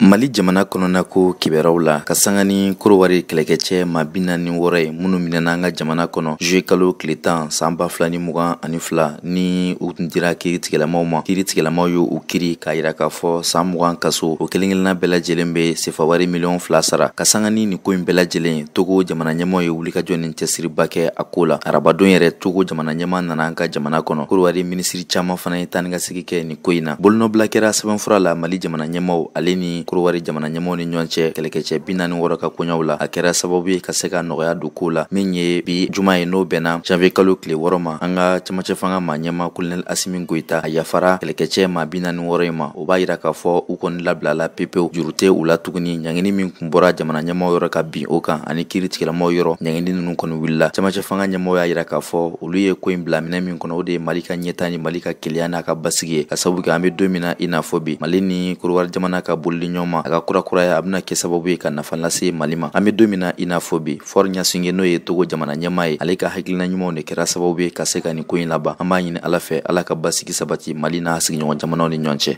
mali jamana kɔnɔna ko kibɛrɛw la ka sanga ni korowari kɛlɛkɛcɛ ma bina ni wɔrɔ ye minnu minɛna an ka jamana kɔnɔ zuye kalo tile tan saan b' fila ni mugan ani fila ni u tun dira kiiri tigɛlamaw ma kiiri tigɛlamaw u kiri k'a yira k'a fɔ saan mugan kaso o kelen kelenna bɛɛ lajɛlen be sefawari miliyɔn fila sara ka sanga ni nin ko ɲi bɛɛ lajɛlen togo jamana ɲɛmaw ye wulika jɔ nin cɛsiriba kɛ a koo la arabadon yɛrɛ togo jamana ɲɛma nana an ka jamana kɔnɔ korowari minisiri caaman fana ye tani ka segi kɛ nin ko yin na bolonɔbila kɛra fura la mali jamana ɲɛmaw ale ni korowari jamana ɲɛmɔgɔw ni ɲɔgɔn cɛ kɛlɛkɛcɛ bi naani wɔrɔ ka koɲaw la a kɛra sababu ye ka se ka nɔgɔya don kow la min ye bi juman ye n'o bɛnna janviye kalo tile wɔrɔ ma an ka camacɛ fanga ma ɲɛma kolonɛl asimi goyita a yafara kɛlɛkɛcɛ ma bi naani wɔrɔ ye ma o b'a yira k'a fɔ u kɔni labilala pepewu juru tɛ u la tuguni ɲagini min kun bɔra jamana ɲɛmaw yɔrɔ ka bin o kan ani kiri tigɛlamaw yɔrɔ ɲangini nunu kɔni wulila camacɛ fanga ɲɛmaw y'a yira k'a fɔ olu ye ko in bila minɛ min kɔnɔ o de ye mali ka ɲɛta ni mali ka keleya n'a ka basigi ye ka sabu kɛ an be don min na i n'a fɔ bi mali ni korowari jamana ka bolili ɲɔgɔn ɲɔgɔn ma a ka kurakuraya a bena kɛ sababu ye ka nafa lase mali ma an be don min na i n'a fɔ bi fɔr ɲasinge n'o ye togo jamana ɲɛma ye ale ka hakilina ɲumanw de kɛra sababu ye ka se ka nin ko laban an b'a ɲini ala fɛ ala ka basigi sabati mali n'a sigiɲɔgɔn jamanaw ni ɲɔgɔn cɛ